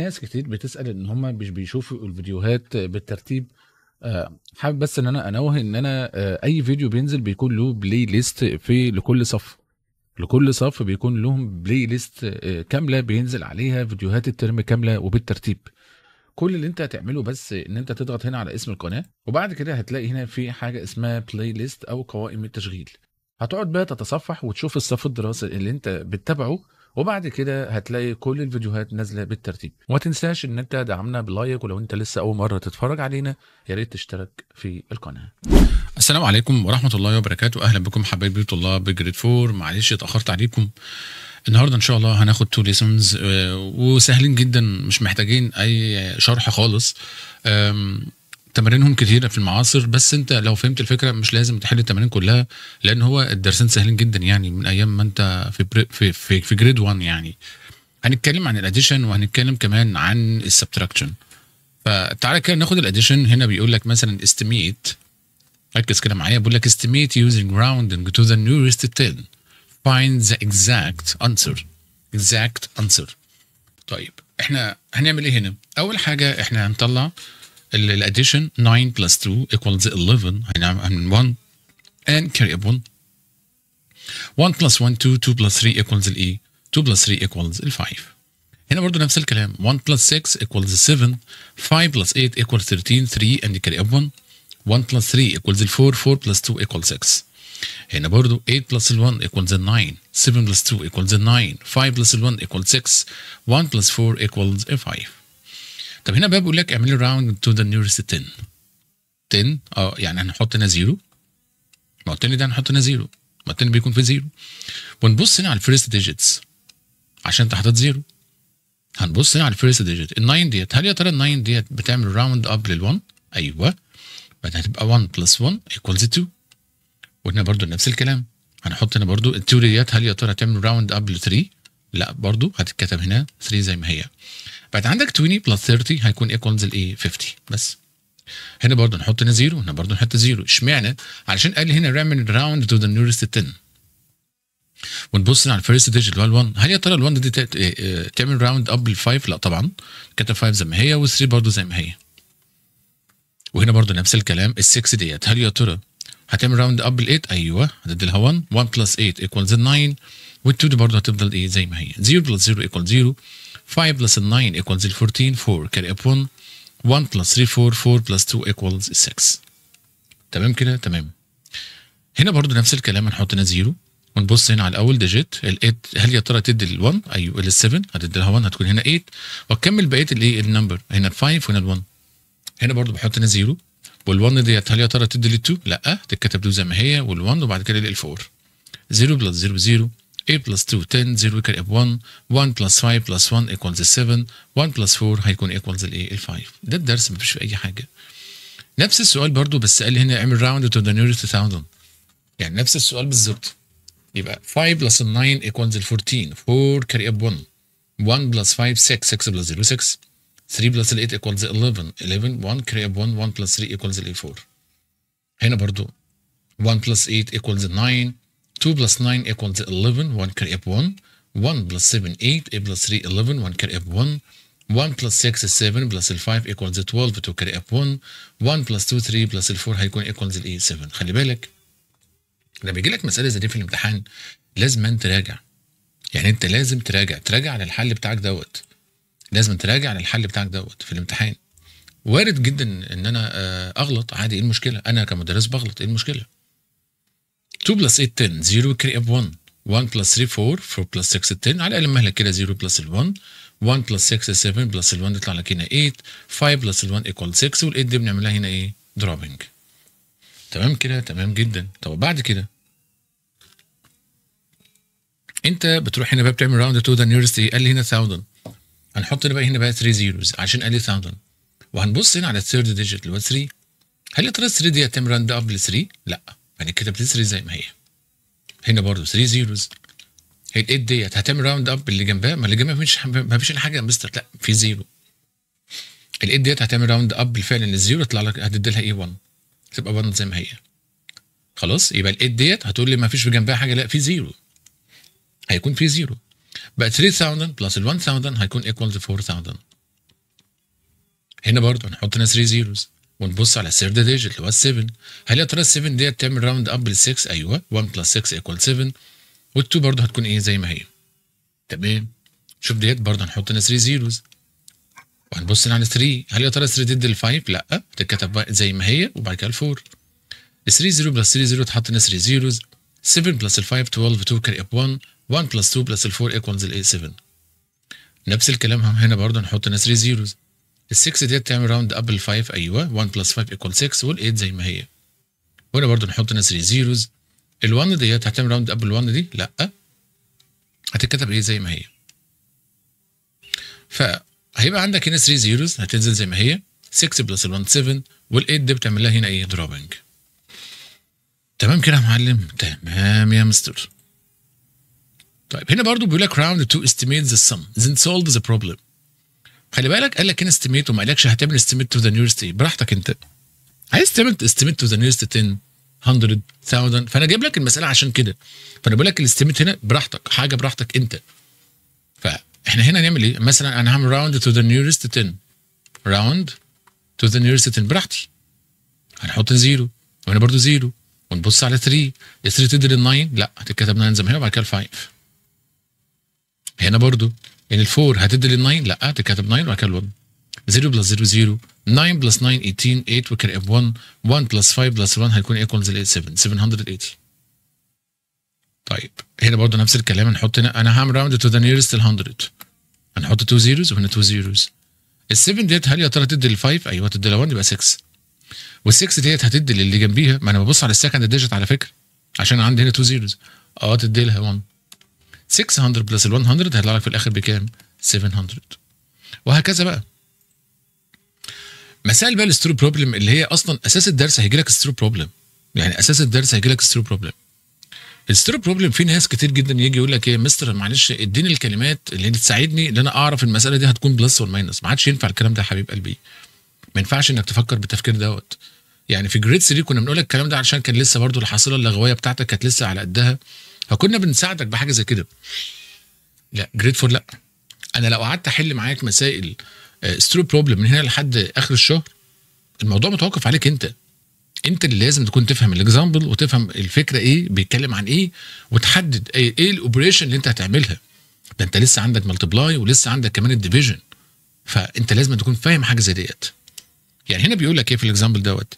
ناس كتير بتسأل إن هم مش بيشوفوا الفيديوهات بالترتيب آه، حابب بس إن أنا أنوه إن أنا آه، أي فيديو بينزل بيكون له بلاي ليست في لكل صف لكل صف بيكون لهم بلاي آه، ليست كاملة بينزل عليها فيديوهات الترم كاملة وبالترتيب كل اللي انت هتعمله بس ان انت تضغط هنا على اسم القناه وبعد كده هتلاقي هنا في حاجه اسمها بلاي ليست او قوائم التشغيل هتقعد بقى تتصفح وتشوف الصف الدراسي اللي انت بتتابعه وبعد كده هتلاقي كل الفيديوهات نازله بالترتيب وما تنساش ان انت دعمنا بلايك ولو انت لسه اول مره تتفرج علينا يا ريت تشترك في القناه السلام عليكم ورحمه الله وبركاته اهلا بكم حبايبي طلاب جريد 4 معلش اتاخرت عليكم النهارده ان شاء الله هناخد تو ليسونز آه، وسهلين جدا مش محتاجين اي شرح خالص تمارينهم كتيره في المعاصر بس انت لو فهمت الفكره مش لازم تحل التمارين كلها لان هو الدرسين سهلين جدا يعني من ايام ما انت في بري في في, في جريد 1 يعني هنتكلم عن الاديشن وهنتكلم كمان عن السبتراكشن فتعالى كده ناخد الاديشن هنا بيقول لك مثلا استميت ركز كده معايا بيقول لك استميت يوزنج راوندنج تو ذا نيورست 10 فايند ذا اكزاكت انسر اكزاكت انسر طيب احنا هنعمل ايه هنا اول حاجه احنا هنطلع الادdition 9 plus 2 equals 11 هنعمل 1 and carry a 1 1 plus 1 2 2 plus 3 equals الايه 2 plus 3 equals ال 5 هنا برضو نفس الكلام 1 plus 6 equals 7 5 plus 8 equals 13 3 and carry up 1 1 plus 3 equals 4 4 plus 2 equals 6 هنا برضو 8 plus 1 equals 9 7 plus 2 equals 9 5 plus 1 equals 6 1 plus 4 equals 5 طب هنا بقى بيقول لك اعملي راوند تو ذا نيرست 10 10 اه يعني هنحط هنا زيرو ما قلت لي ده هنحط هنا زيرو ما لي بيكون في زيرو ونبص هنا على الفيرست ديجيتس عشان انت حاطط زيرو هنبص هنا على الفيرست ديجيت ال9 ديت هل يا ترى ال9 ديت بتعمل راوند اب لل1 ايوه فده هتبقى 1 بلس 1 ايكوالز 2 وهنا برضو نفس الكلام هنحط هنا برضو ال2 ديت هل يا ترى هتعمل راوند اب ل3 لا برضو هتتكتب هنا 3 زي ما هي بعد عندك 20 بلس 30 هيكون ايكوالز الايه 50 بس هنا برضه نحط هنا زيرو هنا برضه نحط زيرو اشمعنى علشان قال لي هنا رامن راوند تو ذا نيرست 10 ونبص على الفيرست ديجيت اللي هو ال 1 هل يا ترى ال 1 دي آه، آه، تعمل راوند اب لل 5 لا طبعا كتب 5 زي ما هي وال 3 برضه زي ما هي وهنا برضه نفس الكلام ال 6 ديت هل يا ترى هتعمل راوند اب لل 8 ايوه هتدي لها 1 1 بلس 8 ايكوالز 9 وال 2 دي برضه هتفضل ايه زي ما هي 0 بلس 0 ايكوال 0 5 plus 9 equals 14 4 carry upon 1 plus 3 4 4 plus 2 equals 6 تمام كده تمام هنا برضو نفس الكلام هنحط هنا 0 ونبص هنا على الاول ديجيت ال8 هل يا ترى تدي ال1 ايوه ال7 هتدي لها 1 هتكون هنا 8 وتكمل بقيه الايه النمبر هنا ال5 وهنا ال1 هنا برضو بحط هنا 0 وال1 ديت هل يا ترى تدي لل2 لا تتكتب له زي ما هي وال1 وبعد كده ال 4 0 بلس 0 0 a plus 2 10 0 يقرب 1 1 plus 5 plus 1 equals 7 1 plus 4 هيكون equals ال 5 ده الدرس ما فيش في اي حاجه نفس السؤال برضو بس قال لي هنا اعمل round to the nearest 1000 يعني نفس السؤال بالظبط يبقى 5 plus 9 equals 14 4 carry up 1 1 plus 5 6 6 plus 0 6 3 plus 8 equals 11 11 1 carry up 1 1 plus 3 equals 4 هنا برضو 1 plus 8 equals 9 2 plus 9 equals 11 1 كريب 1 1 plus 7 8 plus 3 11 1 كريب 1 1 plus 6 is 7 plus 5 equals 12 2 carry up 1 1 plus 2 3 plus 4 هيكون equals 8 7 خلي بالك لما بيجي لك مسألة زي دي في الامتحان لازم أن تراجع يعني انت لازم تراجع تراجع على الحل بتاعك دوت لازم تراجع على الحل بتاعك دوت في الامتحان وارد جدا ان انا آه، اغلط عادي ايه المشكله انا كمدرس بغلط ايه المشكله 2 بلس 8 10 0 كري اب 1 1 بلس 3 4 4 بلس 6 10 على الاقل مهلك كده 0 بلس ال 1 1 بلس 6 7 بلس ال 1 يطلع لك هنا 8 5 بلس ال 1 ايكوال 6 وال 8 دي بنعملها هنا ايه؟ دروبنج تمام كده تمام جدا طب وبعد كده انت بتروح هنا بقى بتعمل راوند تو ذا نيرست ايه؟ قال لي هنا 1000 هنحط هنا بقى هنا بقى 3 زيروز عشان قال لي 1000 وهنبص هنا على الثيرد ديجيت اللي هو 3 هل يا ترى 3 دي هتعمل راوند اب ل 3؟ لا بعد كده بتسري زي ما هي هنا برضو 3 زيروز الايت ديت هتعمل راوند اب اللي جنبها ما اللي جنبها مفيش مفيش حاجه يا مستر لا في زيرو الايت ديت هتعمل راوند اب بالفعل ان الزيرو يطلع لك هتدي لها اي 1 تبقى 1 زي ما هي خلاص يبقى الايت ديت هتقول لي مفيش جنبها حاجه لا في زيرو هيكون في زيرو بقى 3000 بلس ال 1000 هيكون ايكوال 4000 هنا برضه هنحط هنا 3 زيروز ونبص على الثيرد ديجيت اللي هو ال 7 هل يا ترى ال 7 ديت تعمل راوند اب لل 6 ايوه 1 بلس 6 ايكوال 7 وال2 برضه هتكون ايه زي ما هي تمام شوف ديت برضه هنحط هنا 3 زيروز وهنبص هنا على 3 هل يا ترى 3 ديت لل 5 لا بتتكتب زي ما هي وبعد كده ال 4 3 0 بلس 3 0 تحط هنا 3 زيروز 7 بلس ال 5 12 2 كاري اب 1 1 بلس 2 بلس ال 4 ايكوالز ال 7 نفس الكلام هنا برضه هنحط هنا 3 زيروز ال6 ديت تعمل راوند اب ال 5 ايوه 1 بلس 5 ايكوال 6 وال8 زي ما هي وهنا برضو نحط هنا 3 زيروز ال1 ديت هتعمل راوند اب ال 1 دي لا هتتكتب ايه زي ما هي فهيبقى عندك هنا 3 زيروز هتنزل زي ما هي 6 بلس ال1 7 وال8 دي بتعمل لها هنا ايه دروبنج تمام كده يا معلم تمام يا مستر طيب هنا برضو بيقول لك راوند تو استيميت ذا sum then solve the problem خلي بالك قال لك هنا استيميت وما قالكش هتعمل استيميت تو ذا نيورست ايه براحتك انت عايز تعمل استيميت تو ذا نيورست 10 100 1000 فانا جايب لك المساله عشان كده فانا بقول لك الاستيميت هنا براحتك حاجه براحتك انت فاحنا هنا نعمل ايه مثلا انا هعمل راوند تو ذا نيورست 10 راوند تو ذا نيورست 10 براحتي هنحط زيرو وهنا برضو زيرو ونبص على 3 3 تدي ال 9 لا هتتكتب 9 زي ما هي وبعد كده 5 هنا برضو يعني الفور هتدي للناين لا تكتب 9 وبعد كده الوان 0 بلس 0 0 9 بلس 9 18 8 وكده 1 1 بلس 5 بلس 1 هيكون ايكوالز 7 780 طيب هنا برضه نفس الكلام هنحط هنا انا هعمل راوند تو ذا نيرست ال 100 هنحط 2 زيروز وهنا 2 زيروز ال 7 ديت هل يا ترى تدي لل 5 ايوه تدي لل 1 يبقى 6 وال 6 ديت هتدي للي جنبيها ما انا ببص على السكند ديجيت على فكره عشان عندي هنا 2 زيروز اه تدي لها 1 600 بلس ال 100 هيطلع لك في الاخر بكام 700 وهكذا بقى مسائل بقى السترو بروبلم اللي هي اصلا اساس الدرس هيجي لك استرو بروبلم يعني اساس الدرس هيجي لك استرو بروبلم السترو بروبلم في ناس كتير جدا يجي يقول لك ايه مستر معلش اديني الكلمات اللي تساعدني ان انا اعرف المساله دي هتكون بلس ولا ماينس ما عادش ينفع الكلام ده يا حبيب قلبي ما ينفعش انك تفكر بالتفكير دوت يعني في جريد 3 كنا بنقول لك الكلام ده عشان كان لسه برضه الحصيله اللغويه بتاعتك كانت لسه على قدها فكنا بنساعدك بحاجه زي كده لا فور لا انا لو قعدت احل معاك مسائل سترو آه، بروبلم من هنا لحد اخر الشهر الموضوع متوقف عليك انت انت اللي لازم تكون تفهم الاكزامبل وتفهم الفكره ايه بيتكلم عن ايه وتحدد ايه, إيه الاوبريشن اللي انت هتعملها ده انت لسه عندك ملتبلاي ولسه عندك كمان الديفيجن فانت لازم تكون فاهم حاجه زي ديت يعني هنا بيقول لك ايه في الاكزامبل دوت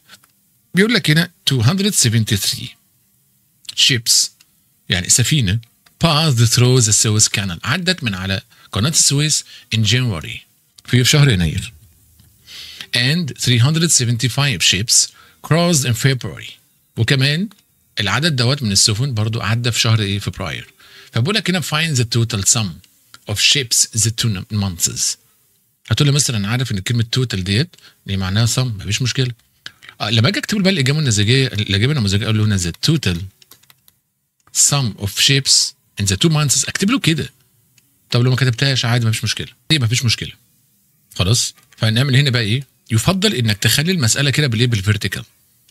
بيقول لك هنا 273 شيبس يعني سفينه passed through the Suez Canal عدت من على قناه السويس ان جانوري في شهر يناير and 375 ships crossed in February وكمان العدد دوت من السفن برضو عدى في شهر ايه فبراير فبقول لك هنا find the total sum of ships the two months هتقول لي مثلا عارف ان كلمه توتال ديت دي معناها sum مفيش مشكله آه، لما اجي اكتب بقى الاجابه النموذجيه الاجابه النموذجيه اقول له هنا the total sum of shapes in the two months اكتب له كده طب لو ما كتبتهاش عادي مفيش مشكله ليه مفيش مشكله خلاص فنعمل هنا بقى ايه يفضل انك تخلي المساله كده بالايه بالفيرتيكال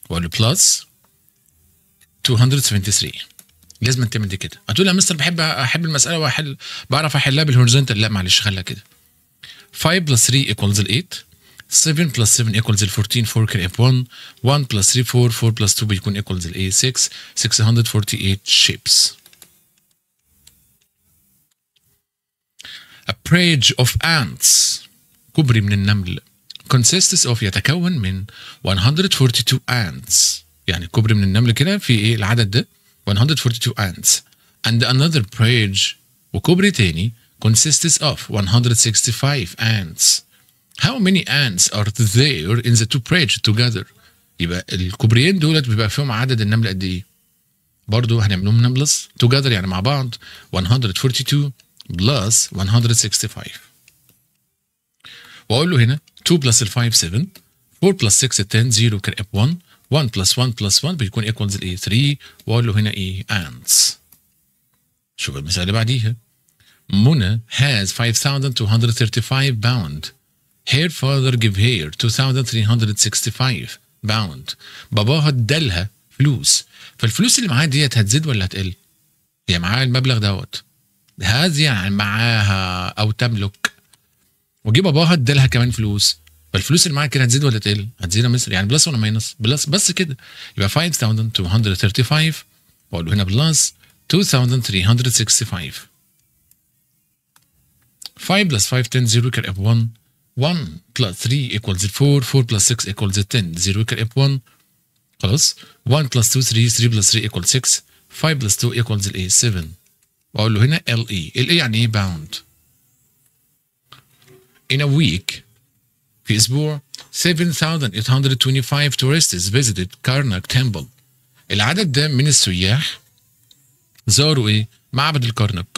واقول له بلس 273 لازم تعمل دي كده هتقول يا مستر بحب احب المساله واحل بعرف احلها بالهورزنتال لا معلش خليها كده 5 بلس 3 ايكوالز 8 7 plus 7 equals ال 14 4 كان 1 plus 3 4 4 plus 2 بيكون equals ال 6 648 shapes A prage of ants كوبري من النمل consists of يتكون من 142 ants يعني كوبري من النمل كده في ايه العدد ده 142 ants and another prage وكبري تاني consists of 165 ants How many ants are there in the two bridge together? يبقى الكوبريين دولت بيبقى فيهم عدد النمل قد ايه؟ برضه هنعملهم نملس together يعني مع بعض 142 plus 165 واقول له هنا 2 plus 5 7 4 plus 6 10 0 كان 1 1 plus 1 plus 1 بيكون equals الايه 3 واقول له هنا ايه ants شوف المثال اللي بعديها منى has 5235 pounds هير فاذر جيف هير 2365 باوند باباها ادالها فلوس فالفلوس اللي معاها ديت هتزيد ولا هتقل؟ هي معاها المبلغ دوت هذه يعني معاها او تملك وجي باباها ادالها كمان فلوس فالفلوس اللي معاها كده هتزيد ولا تقل؟ هتزيد يا مصر يعني بلس ولا ماينس؟ بلس بس كده يبقى 5235 بقول له هنا بلس 2365 5 بلس 5 10 0 كان 1 1 plus 3 equals 4 4 plus 6 equals 10 0 يكرب 1 خلاص 1 plus 2 3 3 plus 3 equals 6 5 plus 2 equals الايه 7 واقول له هنا LE LE يعني ايه bound in a week في اسبوع 7825 tourists visited Karnak temple العدد ده من السياح زاروا ايه معبد الكرنك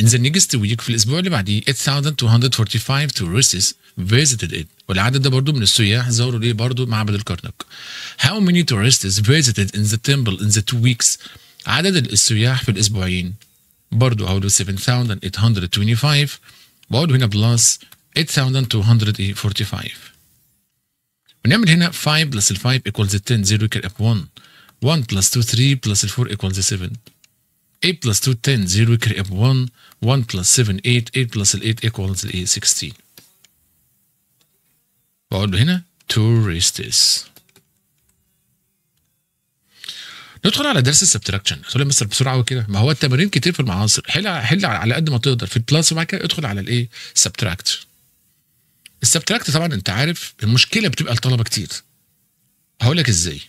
In the next week في الأسبوع اللي بعديه 8245 tourists visited it والعدد ده برضو من السياح زاروا ليه برضو معبد الكرنك. How many tourists visited in the temple in the two weeks؟ عدد السياح في الأسبوعين برضو هقول 7825 واقعد هنا بلس 8245 ونعمل هنا 5 plus 5 equals 10 0 equals 1 1 plus 2 3 plus 4 equals 7 8 plus 2 10 0 يكري 1 1 plus 7 8 8 plus 8 equals 8 16 واقول له هنا this ندخل على درس السبتراكشن خلينا لي مستر بسرعه وكده ما هو التمارين كتير في المعاصر حل حل على قد ما تقدر في البلس وبعد كده ادخل على الايه سبتراكت السبتراكت طبعا انت عارف المشكله بتبقى لطلبه كتير هقول لك ازاي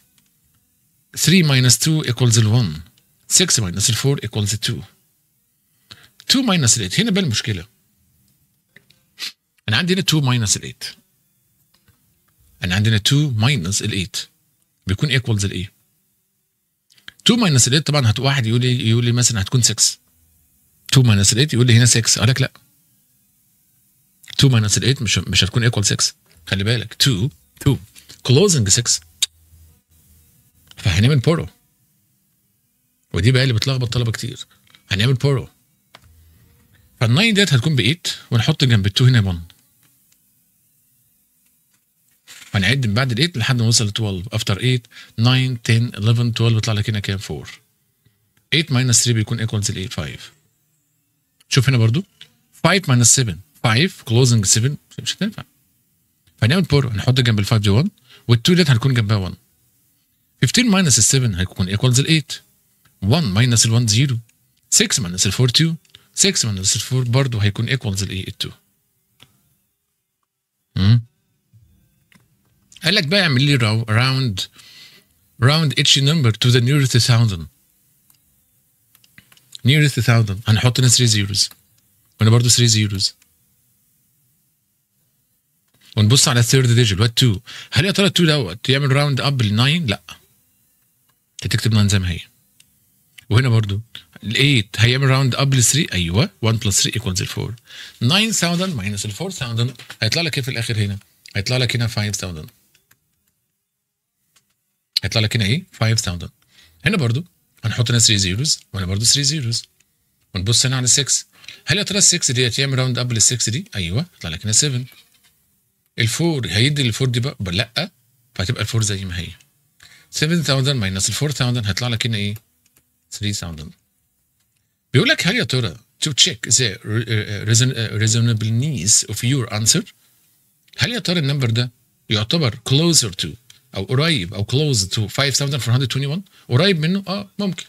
3 ماينس 2 equals 1 6 minus 4 equals 2 2 minus 8 هنا بقى المشكله انا عندي هنا 2 minus 8 انا عندي هنا 2 minus 8 بيكون equals لايه 2 minus 8 طبعا هت واحد يقول لي يقول لي مثلا هتكون 6 2 minus 8 يقول لي هنا 6 اقول لك لا 2 minus 8 مش مش هتكون equal 6 خلي بالك 2 2 closing 6 فهنعمل بورو ودي بقى اللي بتلخبط طلبه كتير هنعمل بورو فال9 ديت هتكون ب 8 ونحط جنب ال 2 هنا 1 هنعد من بعد ال 8 لحد ما نوصل ل 12 افتر 8 9 10 11 12 بيطلع لك هنا كام 4 8 ماينس 3 بيكون ايكوالز ل 8 5 شوف هنا برضو 5 ماينس 7 5 كلوزنج 7 مش هتنفع فنعمل بور هنحط جنب ال 5 دي 1 وال 2 ديت هتكون جنبها 1 15 ماينس 7 هيكون ايكوالز ل 8 1 ماينس ال 1 0 6 ماينس ال 4 2 6 ماينس ال 4 برضه هيكون ايكوالز الايه ال 2 قال لك بقى اعمل لي راوند راوند اتش نمبر تو ذا نيرست 1000 نيرست 1000 هنحط هنا 3 زيروز وانا برضه 3 زيروز ونبص على الثيرد ديجيت وات 2 هل يا ترى 2 دوت يعمل راوند اب ل 9 لا هتكتب 9 زي ما هي وهنا برضو ال 8 هيعمل راوند اب ل 3 ايوه 1 بلس 3 ايكوالز 4 9000 ماينس ال 4000 هيطلع لك ايه في الاخر هنا؟ هيطلع لك هنا 5000 هيطلع لك هنا ايه؟ 5000 هنا برضو هنحط هنا 3 زيروز وهنا برضو 3 زيروز ونبص هنا على 6 هل يا ترى 6 دي هتعمل راوند اب لل 6 دي؟ ايوه هيطلع لك هنا 7 4 هيدي 4 دي بقى لا فهتبقى 4 زي ما هي 7000 ماينس ال 4000 هيطلع لك هنا ايه؟ 3000 بيقول لك هل يا ترى to check the reasonableness of your answer هل يا ترى النمبر ده يعتبر closer to او قريب او close to 5421 قريب منه اه ممكن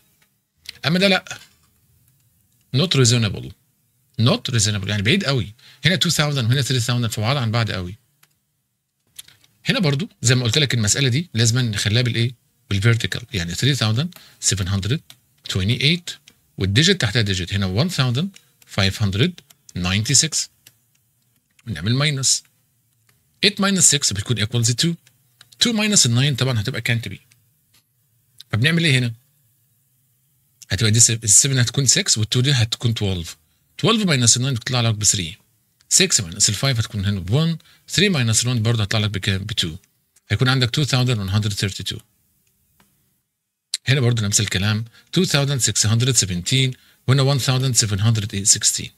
اما ده لا not reasonable not reasonable يعني بعيد قوي هنا 2000 وهنا 3000 فبعاد عن بعض قوي هنا برضو زي ما قلت لك المساله دي لازم نخليها بالايه بالفيرتيكال يعني 3700 28 والديجيت تحتها ديجيت هنا 1596 نعمل ماينس 8 ماينس 6 بتكون ايكوالز 2 2 ماينس 9 طبعا هتبقى كانت بي فبنعمل ايه هنا؟ هتبقى دي 7 هتكون 6 وال2 دي هتكون 12 12 ماينس 9 بتطلع لك ب 3 6 ماينس 5 هتكون هنا ب 1 3 ماينس 1 برضه هتطلع لك بكام؟ ب 2 هيكون عندك 2132 هنا برضه نفس الكلام 2617 وهنا 1716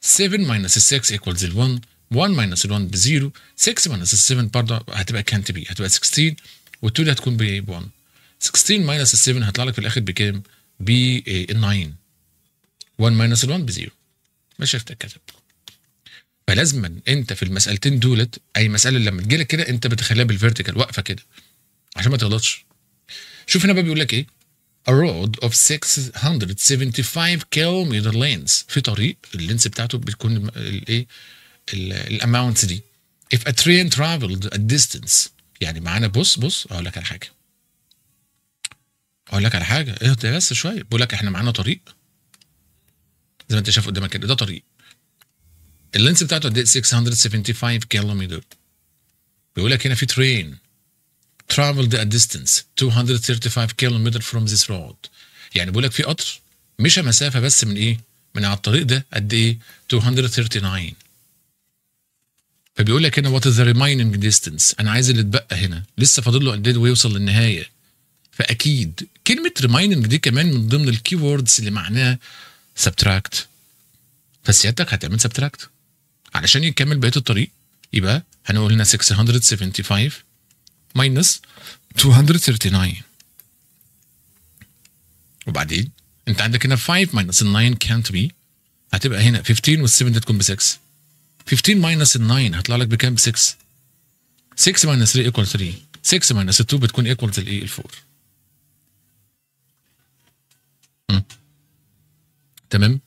7 minus 6 equals 1 1 minus 1 ب 0 6 minus 7 برضه هتبقى كانت بي هتبقى 16 وال2 دي هتكون ب 1 16 minus 7 هيطلع لك في الاخر بكام؟ ب 9 1 minus 1 ب 0 ماشي افتكرت فلازما انت في المسالتين دولت اي مساله لما تجي لك كده انت بتخليها بالفيرتيكال واقفه كده عشان ما تغلطش شوف هنا بقى بيقول لك ايه A road of 675 kilometer lanes في طريق اللينس بتاعته بتكون الايه الاماونت دي if a train traveled a distance يعني معانا بص بص اقول لك على حاجه اقول لك على حاجه اهدى بس شويه بقول لك احنا معانا طريق زي ما انت شايف قدامك كده ده طريق اللينس بتاعته قد 675 إيه؟ كيلومتر بيقول لك هنا في ترين travel the distance 235 كيلومتر from this road يعني بيقول لك في قطر مشى مسافه بس من ايه؟ من على الطريق ده قد ايه؟ 239 فبيقول لك هنا what is the remaining distance انا عايز اللي اتبقى هنا لسه فاضل له قد ايه ويوصل للنهايه فاكيد كلمه remaining دي كمان من ضمن الكي ووردز اللي معناها سبتراكت فسيادتك هتعمل سبتراكت علشان يكمل بقيه الطريق يبقى هنقول هنا 675 minus 239 وبعدين انت عندك هنا 5 minus 9 can't be هتبقى هنا 15 وال 7 دي تكون ب 6 15 minus 9 هيطلع لك بكام ب 6 6 minus 3 equal 3 6 minus 2 بتكون equal ل 4 تمام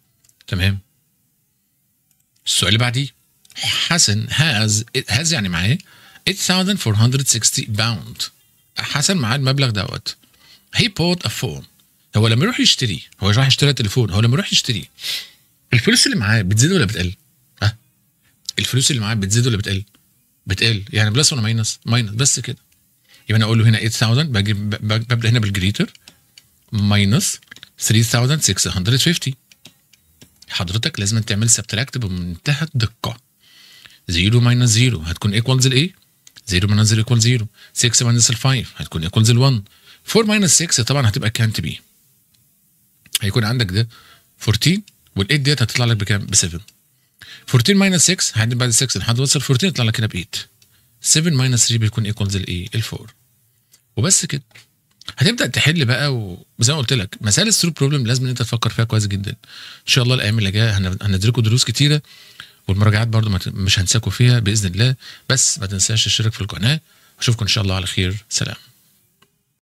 تمام السؤال اللي بعديه حسن هاز هاز يعني معاه 8460 باوند حسن معاه المبلغ دوت هي بوت ا فون هو لما يروح يشتري هو راح يشتري تليفون هو لما يروح يشتري الفلوس اللي معاه بتزيد ولا بتقل؟ ها؟ الفلوس اللي معاه بتزيد ولا بتقل؟ بتقل يعني بلس ولا ماينس؟ ماينس بس كده يبقى انا اقول له هنا 8000 ببدا هنا بالجريتر ماينس 3650 حضرتك لازم تعمل سبتراكت بمنتهى الدقه 0 ماينس 0 هتكون ايكوالز لايه؟ 0 من 0 يكون 0 6 ماينس 5 هتكون ايكوالز 1 4 ماينس 6 طبعا هتبقى كانت بي هيكون عندك ده 14 وال8 ديت هتطلع لك بكام؟ ب 7 14 ماينس 6 هعد بعد 6 لحد وصل 14 يطلع لك هنا ب 8 7 ماينس 3 بيكون ايكوالز الايه؟ ال 4 وبس كده هتبدا تحل بقى وزي ما قلت لك مسائل السلوب بروبلم لازم ان انت تفكر فيها كويس جدا ان شاء الله الايام اللي جايه هندركوا دروس كتيره والمراجعات برضو مش هنساكوا فيها باذن الله بس ما تنساش تشترك في القناه اشوفكم ان شاء الله على خير سلام